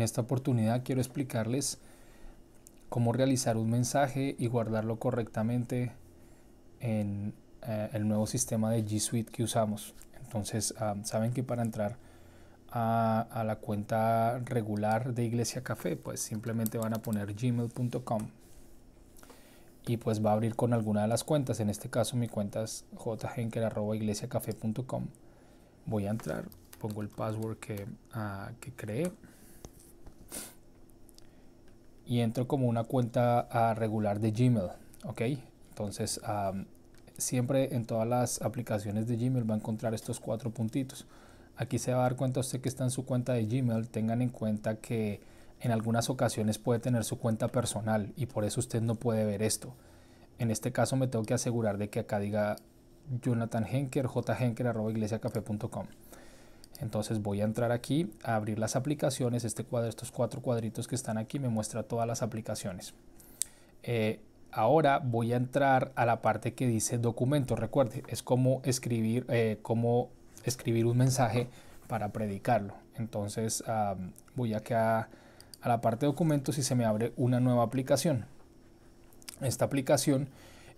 En esta oportunidad quiero explicarles cómo realizar un mensaje y guardarlo correctamente en eh, el nuevo sistema de G Suite que usamos. Entonces, ah, saben que para entrar a, la cuenta regular de Iglesia Café, pues simplemente van a poner gmail.com y pues va a abrir con alguna de las cuentas. En este caso, mi cuenta es jhenker.iglesiacafé.com. Voy a entrar, pongo el password que, ah, que creé y entro como una cuenta ah, regular de Gmail, ¿ok? Entonces, ah, siempre en todas las aplicaciones de Gmail va a encontrar estos cuatro puntitos. Aquí se va a dar cuenta usted que está en su cuenta de Gmail. Tengan en cuenta que en algunas ocasiones puede tener su cuenta personal y por eso usted no puede ver esto. En este caso me tengo que asegurar de que acá diga Jonathan Henker, J.Henker@glesiacafe.com. Entonces voy a entrar aquí, a abrir las aplicaciones. Este cuadro, estos cuatro cuadritos que están aquí me muestra todas las aplicaciones. Eh, ahora voy a entrar a la parte que dice documento. Recuerde, es como escribir, eh, como escribir un mensaje para predicarlo. Entonces voy acá a la parte de documentos y se me abre una nueva aplicación. Esta aplicación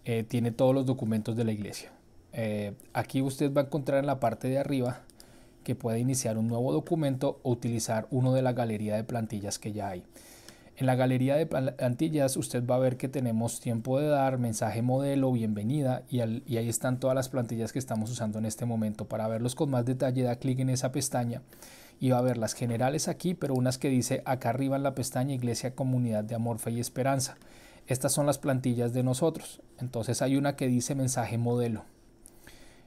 eh, tiene todos los documentos de la iglesia. aquí usted va a encontrar en la parte de arriba que puede iniciar un nuevo documento o utilizar uno de la galería de plantillas que ya hay. En la galería de plantillas usted va a ver que tenemos tiempo de dar, mensaje modelo, bienvenida y, y, ahí están todas las plantillas que estamos usando en este momento. Para verlos con más detalle da clic en esa pestaña y va a ver las generales aquí, pero unas que dice acá arriba en la pestaña Iglesia Comunidad de Amor, Fe y Esperanza. Estas son las plantillas de nosotros. Entonces hay una que dice mensaje modelo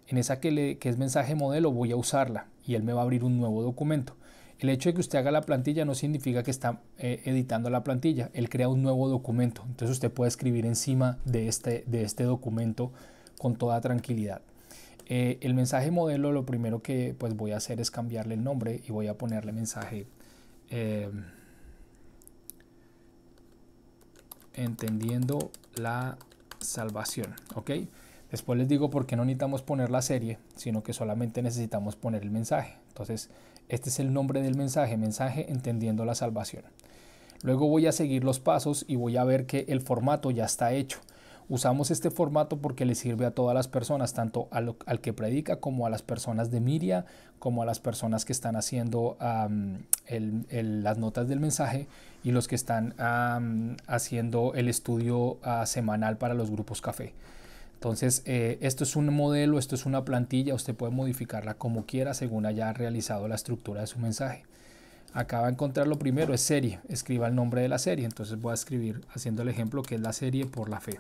en esa que, es mensaje modelo voy a usarla y él me va a abrir un nuevo documento. El hecho de que usted haga la plantilla no significa que está eh, editando la plantilla, él crea un nuevo documento. Entonces usted puede escribir encima de este, este documento con toda tranquilidad. Eh, el mensaje modelo lo primero que pues, voy a hacer es cambiarle el nombre y voy a ponerle mensaje eh, entendiendo la salvación. ok Después les digo por qué no necesitamos poner la serie, sino que solamente necesitamos poner el mensaje. Entonces, este es el nombre del mensaje, mensaje entendiendo la salvación. Luego voy a seguir los pasos y voy a ver que el formato ya está hecho. Usamos este formato porque le sirve a todas las personas, tanto al, que predica como a las personas de Miria, como a las personas que están haciendo las notas del mensaje y los que están haciendo el estudio ah, semanal para los grupos café. Entonces, eh, esto es un modelo, esto es una plantilla, usted puede modificarla como quiera según haya realizado la estructura de su mensaje. Acá va a encontrar lo primero, es serie, escriba el nombre de la serie, entonces voy a escribir haciendo el ejemplo que es la serie por la fe.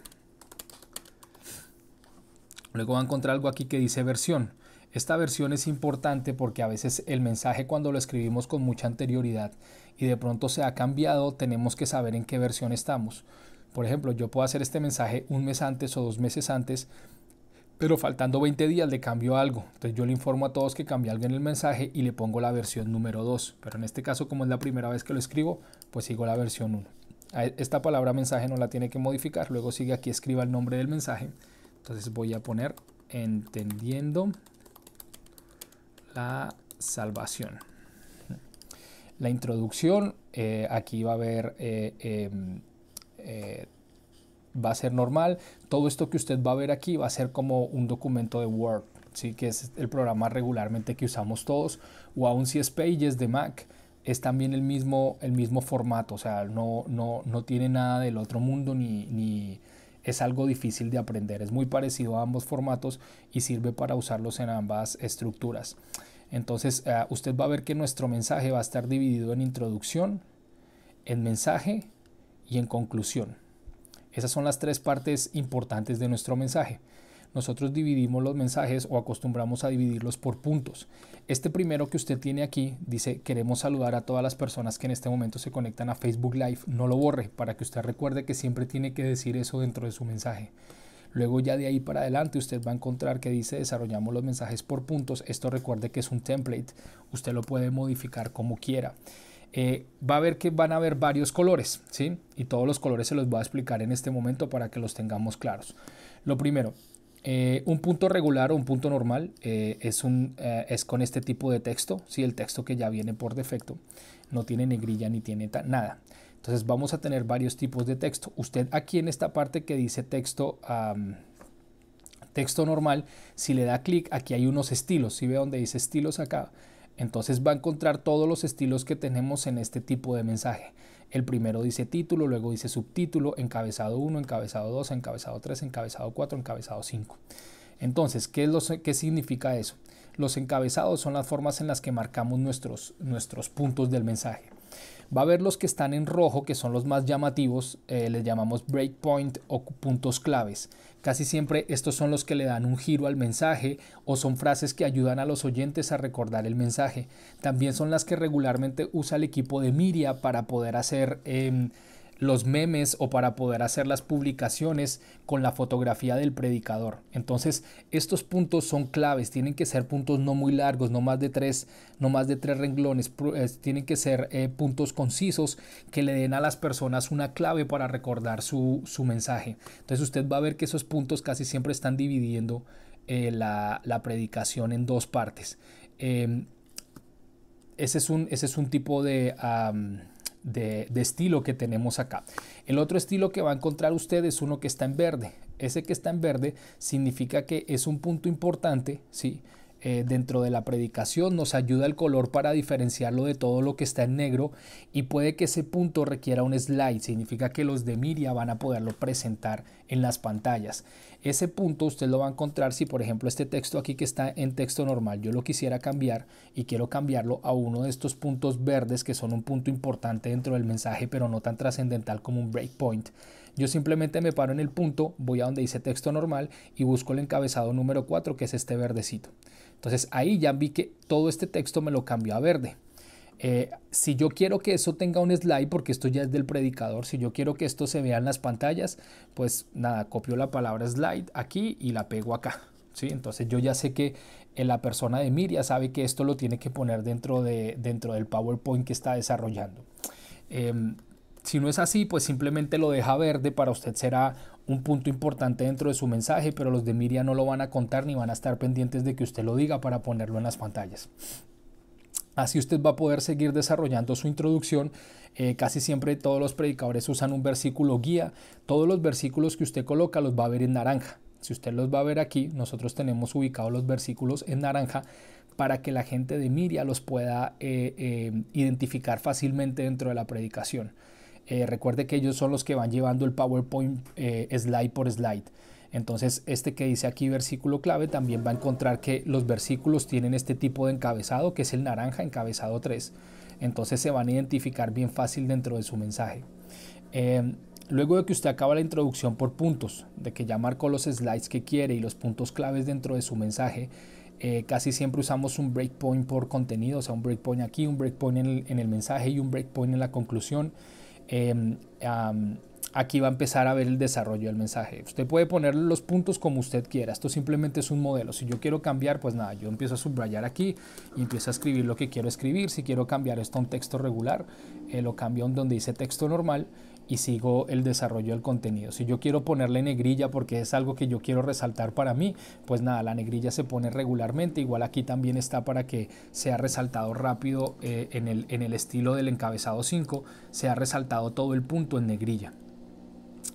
Luego va a encontrar algo aquí que dice versión. Esta versión es importante porque a veces el mensaje cuando lo escribimos con mucha anterioridad y de pronto se ha cambiado, tenemos que saber en qué versión estamos. Por ejemplo, yo puedo hacer este mensaje un mes antes o dos meses antes, pero faltando 20 días le cambio algo. Entonces yo le informo a todos que cambié algo en el mensaje y le pongo la versión número 2. Pero en este caso, como es la primera vez que lo escribo, pues sigo la versión 1. E, esta palabra mensaje no la tiene que modificar. Luego sigue aquí, escriba el nombre del mensaje. Entonces voy a poner entendiendo la salvación. La introducción, eh, aquí va a haber... Eh, em, eh, va a ser normal. Todo esto que usted va a ver aquí va a ser como un documento de Word, ¿sí? que es el programa regularmente que usamos todos, o aún si es Pages de Mac, es también el mismo, el mismo formato, o sea, no, no, no tiene nada del otro mundo ni, es algo difícil de aprender. Es muy parecido a ambos formatos y sirve para usarlos en ambas estructuras. Entonces, eh, usted va a ver que nuestro mensaje va a estar dividido en introducción, en mensaje, y en conclusión. Esas son las tres partes importantes de nuestro mensaje. Nosotros dividimos los mensajes o acostumbramos a dividirlos por puntos. Este primero que usted tiene aquí dice, queremos saludar a todas las personas que en este momento se conectan a Facebook Live. No lo borre para que usted recuerde que siempre tiene que decir eso dentro de su mensaje. Luego ya de ahí para adelante usted va a encontrar que dice desarrollamos los mensajes por puntos. Esto recuerde que es un template. Usted lo puede modificar como quiera. Eh, va a ver que van a haber varios colores, ¿sí? Y todos los colores se los voy a explicar en este momento para que los tengamos claros. Lo primero, eh, un punto regular o un punto normal eh, es, un, es con este tipo de texto, ¿sí? El texto que ya viene por defecto, no tiene negrilla ni tiene nada. Entonces vamos a tener varios tipos de texto. Usted aquí en esta parte que dice texto... texto normal, si le da clic, aquí hay unos estilos. Si ve donde dice estilos acá, entonces va a encontrar todos los estilos que tenemos en este tipo de mensaje. El primero dice título, luego dice subtítulo, encabezado 1, encabezado 2, encabezado 3, encabezado 4, encabezado 5. Entonces, ¿qué, es lo, ¿qué significa eso? Los encabezados son las formas en las que marcamos nuestros, nuestros puntos del mensaje. Va a haber los que están en rojo, que son los más llamativos, eh, les llamamos breakpoint o puntos claves. Casi siempre estos son los que le dan un giro al mensaje o son frases que ayudan a los oyentes a recordar el mensaje. También son las que regularmente usa el equipo de Miria para poder hacer... Em, los memes o para poder hacer las publicaciones con la fotografía del predicador. Entonces, estos puntos son claves, tienen que ser puntos no muy largos, no más de tres, no más de tres renglones, eh, tienen que ser eh, puntos concisos que le den a las personas una clave para recordar su, mensaje. Entonces, usted va a ver que esos puntos casi siempre están dividiendo eh, la, predicación en dos partes. Em, ese es un, ese es un tipo de, de, estilo que tenemos acá. El otro estilo que va a encontrar usted es uno que está en verde. Ese que está en verde significa que es un punto importante, ¿sí? Eh, dentro de la predicación, nos ayuda el color para diferenciarlo de todo lo que está en negro y puede que ese punto requiera un slide, significa que los de Miria van a poderlo presentar en las pantallas. Ese punto usted lo va a encontrar si por ejemplo este texto aquí que está en texto normal, yo lo quisiera cambiar y quiero cambiarlo a uno de estos puntos verdes que son un punto importante dentro del mensaje pero no tan trascendental como un breakpoint. Yo simplemente me paro en el punto, voy a donde dice texto normal y busco el encabezado número 4 que es este verdecito. Entonces ahí ya vi que todo este texto me lo cambió a verde. Eh, si yo quiero que eso tenga un slide, porque esto ya es del predicador, si yo quiero que esto se vea en las pantallas, pues nada, copio la palabra slide aquí y la pego acá. ¿sí? Entonces yo ya sé que eh, la persona de Miria sabe que esto lo tiene que poner dentro, de, dentro del PowerPoint que está desarrollando. Em, si no es así, pues simplemente lo deja verde, para usted será un punto importante dentro de su mensaje, pero los de Miria no lo van a contar ni van a estar pendientes de que usted lo diga para ponerlo en las pantallas. Así usted va a poder seguir desarrollando su introducción. Eh, casi siempre todos los predicadores usan un versículo guía. Todos los versículos que usted coloca los va a ver en naranja. Si usted los va a ver aquí, nosotros tenemos ubicados los versículos en naranja para que la gente de Miria los pueda eh, eh, identificar fácilmente dentro de la predicación. Eh, recuerde que ellos son los que van llevando el PowerPoint eh, slide por slide. Entonces, este que dice aquí versículo clave también va a encontrar que los versículos tienen este tipo de encabezado, que es el naranja encabezado 3. Entonces se van a identificar bien fácil dentro de su mensaje. Eh, luego de que usted acaba la introducción por puntos, de que ya marcó los slides que quiere y los puntos claves dentro de su mensaje, casi siempre usamos un breakpoint por contenido, o sea, un breakpoint aquí, un breakpoint en el mensaje y un breakpoint en la conclusión. Em, aquí va a empezar a ver el desarrollo del mensaje. Usted puede poner los puntos como usted quiera. Esto simplemente es un modelo. Si yo quiero cambiar, pues nada, yo empiezo a subrayar aquí y empiezo a escribir lo que quiero escribir. Si quiero cambiar esto a un texto regular, eh, lo cambio donde dice texto normal y sigo el desarrollo del contenido. Si yo quiero ponerle negrilla porque es algo que yo quiero resaltar para mí, pues nada, la negrilla se pone regularmente. Igual aquí también está para que sea resaltado rápido eh, en, el, en el estilo del encabezado 5, se ha resaltado todo el punto en negrilla.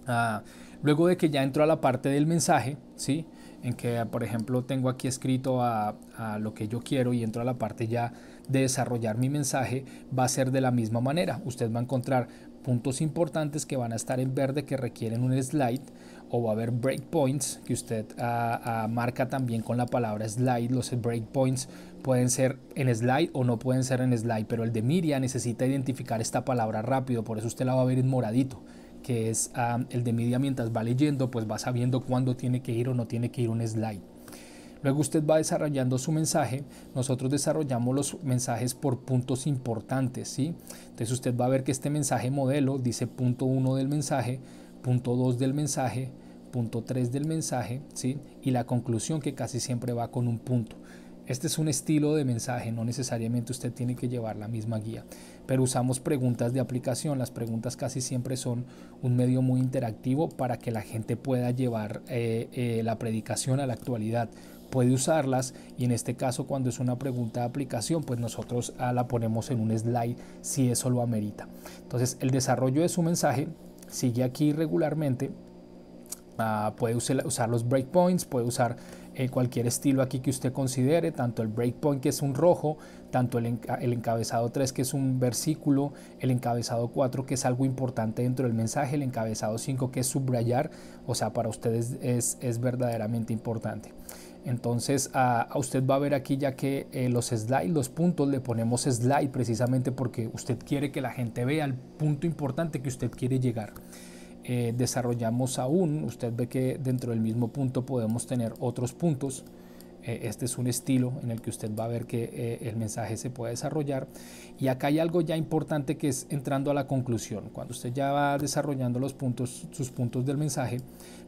Ah, luego de que ya entro a la parte del mensaje, ¿sí? en que por ejemplo tengo aquí escrito a, a, lo que yo quiero y entro a la parte ya de desarrollar mi mensaje, va a ser de la misma manera. Usted va a encontrar puntos importantes que van a estar en verde que requieren un slide o va a haber breakpoints que usted ah, ah, marca también con la palabra slide. Los breakpoints pueden ser en slide o no pueden ser en slide, pero el de media necesita identificar esta palabra rápido, por eso usted la va a ver en moradito que es ah, el de media mientras va leyendo, pues va sabiendo cuándo tiene que ir o no tiene que ir un slide. Luego usted va desarrollando su mensaje. Nosotros desarrollamos los mensajes por puntos importantes, ¿sí? Entonces usted va a ver que este mensaje modelo dice punto 1 del mensaje, punto 2 del mensaje, punto 3 del mensaje, ¿sí? Y la conclusión que casi siempre va con un punto. Este es un estilo de mensaje, no necesariamente usted tiene que llevar la misma guía, pero usamos preguntas de aplicación. Las preguntas casi siempre son un medio muy interactivo para que la gente pueda llevar eh, eh, la predicación a la actualidad puede usarlas y en este caso cuando es una pregunta de aplicación pues nosotros ah, la ponemos en un slide si eso lo amerita. Entonces el desarrollo de su mensaje sigue aquí regularmente. Ah, puede usar, los breakpoints, puede usar eh, cualquier estilo aquí que usted considere, tanto el breakpoint que es un rojo, tanto el, encabezado 3 que es un versículo, el encabezado 4 que es algo importante dentro del mensaje, el encabezado 5 que es subrayar, o sea, para ustedes es, es verdaderamente importante. Entonces a, usted va a ver aquí ya que eh, los slides, los puntos, le ponemos slide precisamente porque usted quiere que la gente vea el punto importante que usted quiere llegar. Eh, desarrollamos aún, usted ve que dentro del mismo punto podemos tener otros puntos. Eh, este es un estilo en el que usted va a ver que el mensaje se puede desarrollar. Y acá hay algo ya importante que es entrando a la conclusión. Cuando usted ya va desarrollando los puntos, sus puntos del mensaje,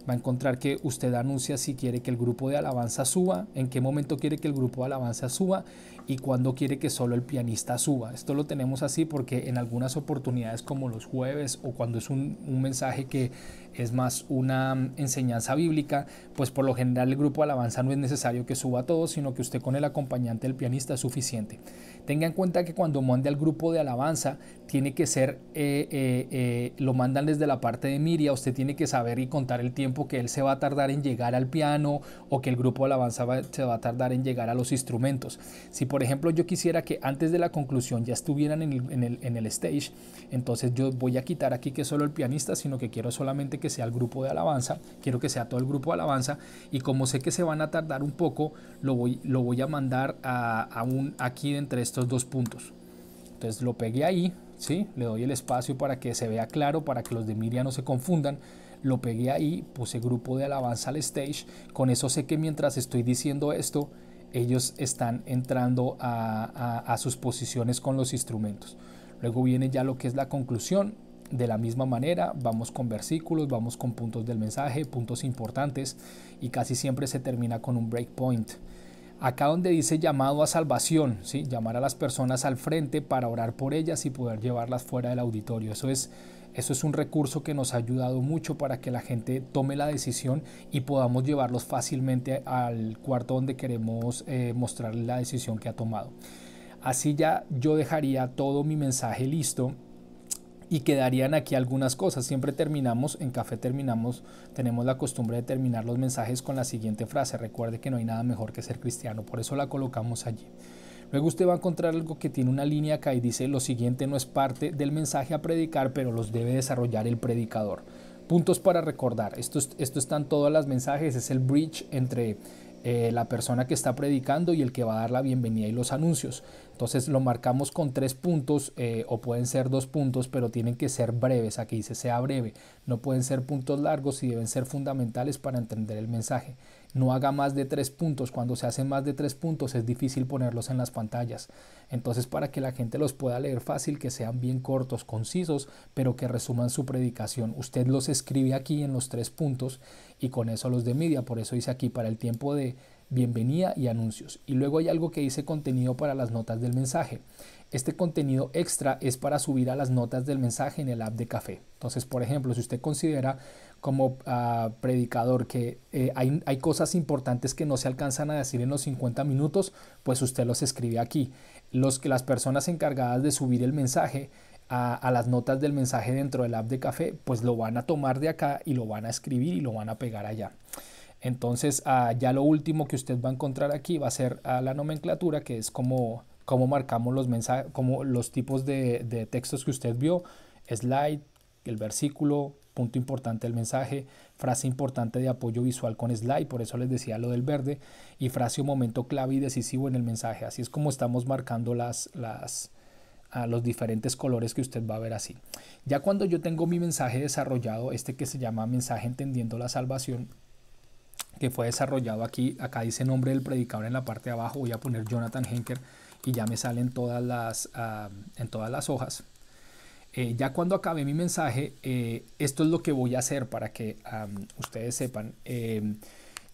va a encontrar que usted anuncia si quiere que el grupo de alabanza suba, en qué momento quiere que el grupo de alabanza suba y cuándo quiere que solo el pianista suba. Esto lo tenemos así porque en algunas oportunidades como los jueves o cuando es un, mensaje que es más una mm, enseñanza bíblica, pues por lo general el grupo de alabanza no es necesario que suba todo, sino que usted con el acompañante del pianista es suficiente. Tenga en cuenta que cuando mande al grupo de alabanza, tiene que ser, eh, eh, eh, lo mandan desde la parte de Miria, usted tiene que saber y contar el tiempo que él se va a tardar en llegar al piano o que el grupo de alabanza se va a tardar en llegar a los instrumentos. Si por ejemplo yo quisiera que antes de la conclusión ya estuvieran en el, stage, entonces yo voy a quitar aquí que solo el pianista, sino que quiero solamente que sea el grupo de alabanza, quiero que sea todo el grupo de alabanza y como sé que se van a tardar un poco, lo voy, lo voy a mandar a, un, aquí entre estos dos puntos. Entonces lo pegué ahí, ¿sí? le doy el espacio para que se vea claro, para que los de miriam no se confundan lo pegué ahí, puse grupo de alabanza al stage. Con eso sé que mientras estoy diciendo esto, ellos están entrando a, sus posiciones con los instrumentos. Luego viene ya lo que es la conclusión. De la misma manera, vamos con versículos, vamos con puntos del mensaje, puntos importantes y casi siempre se termina con un breakpoint. Acá donde dice llamado a salvación, ¿sí? llamar a las personas al frente para orar por ellas y poder llevarlas fuera del auditorio. Eso es, eso es un recurso que nos ha ayudado mucho para que la gente tome la decisión y podamos llevarlos fácilmente al cuarto donde queremos eh, mostrarle la decisión que ha tomado. Así ya yo dejaría todo mi mensaje listo y quedarían aquí algunas cosas. Siempre terminamos, en café terminamos, tenemos la costumbre de terminar los mensajes con la siguiente frase. Recuerde que no hay nada mejor que ser cristiano, por eso la colocamos allí. Luego usted va a encontrar algo que tiene una línea acá y dice lo siguiente no es parte del mensaje a predicar, pero los debe desarrollar el predicador. Puntos para recordar. Esto, esto están todas las mensajes, es el bridge entre eh, la persona que está predicando y el que va a dar la bienvenida y los anuncios. Entonces lo marcamos con tres puntos eh, o pueden ser dos puntos, pero tienen que ser breves. Aquí dice sea breve. No pueden ser puntos largos y deben ser fundamentales para entender el mensaje. No haga más de tres puntos. Cuando se hacen más de tres puntos es difícil ponerlos en las pantallas. Entonces para que la gente los pueda leer fácil, que sean bien cortos, concisos, pero que resuman su predicación. Usted los escribe aquí en los tres puntos y con eso los de media. Por eso dice aquí para el tiempo de bienvenida y anuncios. Y luego hay algo que dice contenido para las notas del mensaje. Este contenido extra es para subir a las notas del mensaje en el app de café. Entonces, por ejemplo, si usted considera como ah, predicador que eh, hay, hay, cosas importantes que no se alcanzan a decir en los 50 minutos, pues usted los escribe aquí. Los que las personas encargadas de subir el mensaje a, a, las notas del mensaje dentro del app de café, pues lo van a tomar de acá y lo van a escribir y lo van a pegar allá. Entonces ah, ya lo último que usted va a encontrar aquí va a ser ah, la nomenclatura, que es como, como marcamos los mensajes, como los tipos de, textos que usted vio, slide, el versículo, punto importante del mensaje, frase importante de apoyo visual con slide, por eso les decía lo del verde, y frase o momento clave y decisivo en el mensaje. Así es como estamos marcando las, las, ah, los diferentes colores que usted va a ver así. Ya cuando yo tengo mi mensaje desarrollado, este que se llama mensaje entendiendo la salvación, que fue desarrollado aquí. Acá dice nombre del predicador en la parte de abajo. Voy a poner Jonathan Henker y ya me salen todas las, en todas las hojas. Eh, ya cuando acabe mi mensaje, eh, esto es lo que voy a hacer para que ustedes sepan. Em,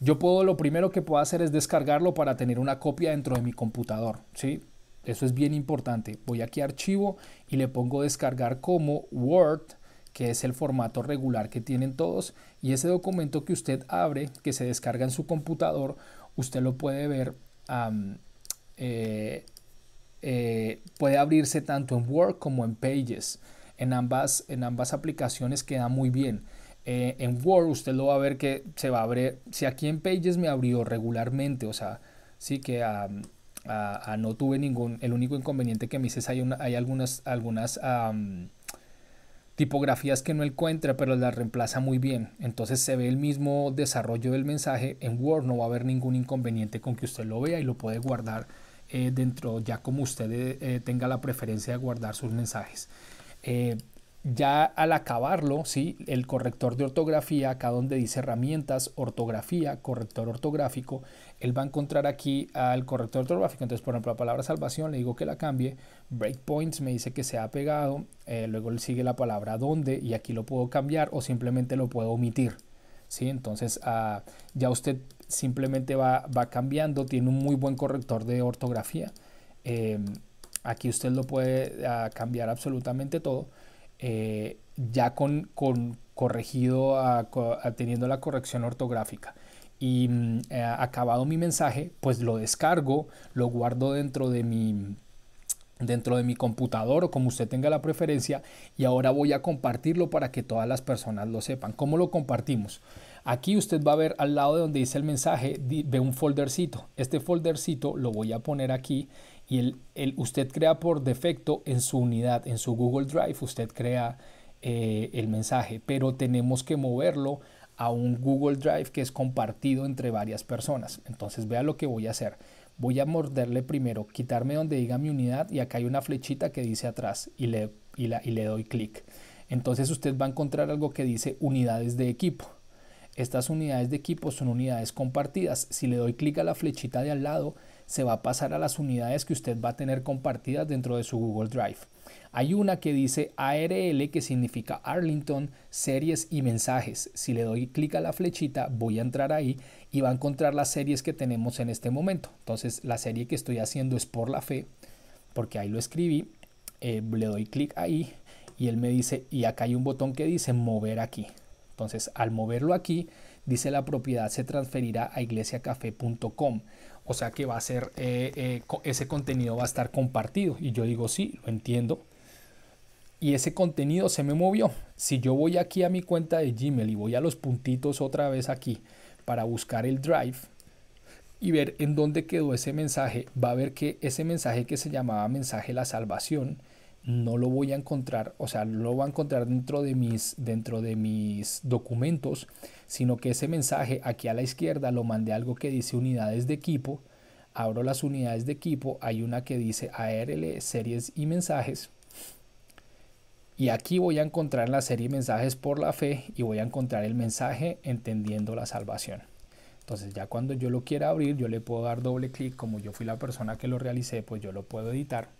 yo puedo, lo primero que puedo hacer es descargarlo para tener una copia dentro de mi computador, ¿sí? Eso es bien importante. Voy aquí a archivo y le pongo descargar como Word que es el formato regular que tienen todos, y ese documento que usted abre, que se descarga en su computador, usted lo puede ver, eh, eh, puede abrirse tanto en Word como en Pages. En ambas, en ambas aplicaciones queda muy bien. Eh, en Word usted lo va a ver que se va a abrir, si aquí en Pages me abrió regularmente, o sea, sí que no tuve ningún, el único inconveniente que me hice es hay, hay algunas, algunas tipografías que no encuentra, pero las reemplaza muy bien. Entonces se ve el mismo desarrollo del mensaje. En Word no va a haber ningún inconveniente con que usted lo vea y lo puede guardar eh, dentro, ya como usted eh, tenga la preferencia de guardar sus mensajes. Eh, ya al acabarlo, ¿sí? el corrector de ortografía, acá donde dice herramientas, ortografía, corrector ortográfico, él va a encontrar aquí al corrector ortográfico. Entonces, por ejemplo, la palabra salvación le digo que la cambie. Breakpoints me dice que se ha pegado. Eh, luego le sigue la palabra donde y aquí lo puedo cambiar o simplemente lo puedo omitir. ¿sí? Entonces, ah, ya usted simplemente va, va, cambiando. Tiene un muy buen corrector de ortografía. Eh, aquí usted lo puede ah, cambiar absolutamente todo. Eh, ya con, corregido, teniendo la corrección ortográfica y mm, eh, acabado mi mensaje, pues lo descargo, lo guardo dentro de mi dentro de mi computador o como usted tenga la preferencia y ahora voy a compartirlo para que todas las personas lo sepan. ¿Cómo lo compartimos? Aquí usted va a ver al lado de donde dice el mensaje, de un foldercito. Este foldercito lo voy a poner aquí y el, usted crea por defecto en su unidad, en su Google Drive, usted crea eh, el mensaje, pero tenemos que moverlo a un Google Drive que es compartido entre varias personas. Entonces vea lo que voy a hacer. Voy a morderle primero, quitarme donde diga mi unidad y acá hay una flechita que dice atrás y le, y y le doy clic. Entonces usted va a encontrar algo que dice unidades de equipo. Estas unidades de equipo son unidades compartidas. Si le doy clic a la flechita de al lado, se va a pasar a las unidades que usted va a tener compartidas dentro de su Google Drive. Hay una que dice ARL que significa Arlington, series y mensajes. Si le doy clic a la flechita voy a entrar ahí y va a encontrar las series que tenemos en este momento. Entonces la serie que estoy haciendo es por la fe, porque ahí lo escribí. Eh, le doy clic ahí y él me dice, y acá hay un botón que dice mover aquí. Entonces al moverlo aquí, dice la propiedad se transferirá a iglesiacafe.com o sea que va a ser, eh, eh, ese contenido va a estar compartido. Y yo digo, sí, lo entiendo. Y ese contenido se me movió. Si yo voy aquí a mi cuenta de Gmail y voy a los puntitos otra vez aquí para buscar el Drive y ver en dónde quedó ese mensaje, va a ver que ese mensaje que se llamaba mensaje la salvación no lo voy a encontrar, o sea, no lo voy a encontrar dentro de mis, dentro de mis documentos, sino que ese mensaje aquí a la izquierda lo mandé algo que dice unidades de equipo. Abro las unidades de equipo, hay una que dice ARL, series y mensajes. Y aquí voy a encontrar la serie mensajes por la fe y voy a encontrar el mensaje entendiendo la salvación. Entonces ya cuando yo lo quiera abrir, yo le puedo dar doble clic, como yo fui la persona que lo realicé, pues yo lo puedo editar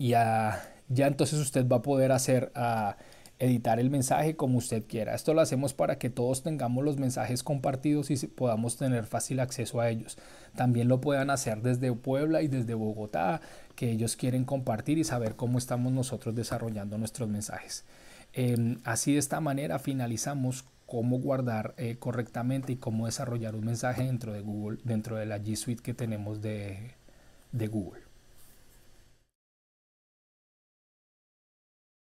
y ya entonces usted va a poder hacer a editar el mensaje como usted quiera. Esto lo hacemos para que todos tengamos los mensajes compartidos y podamos tener fácil acceso a ellos. También lo puedan hacer desde Puebla y desde Bogotá, que ellos quieren compartir y saber cómo estamos nosotros desarrollando nuestros mensajes. Em, así de esta manera finalizamos cómo guardar eh, correctamente y cómo desarrollar un mensaje dentro de Google, dentro de la G Suite que tenemos de Google.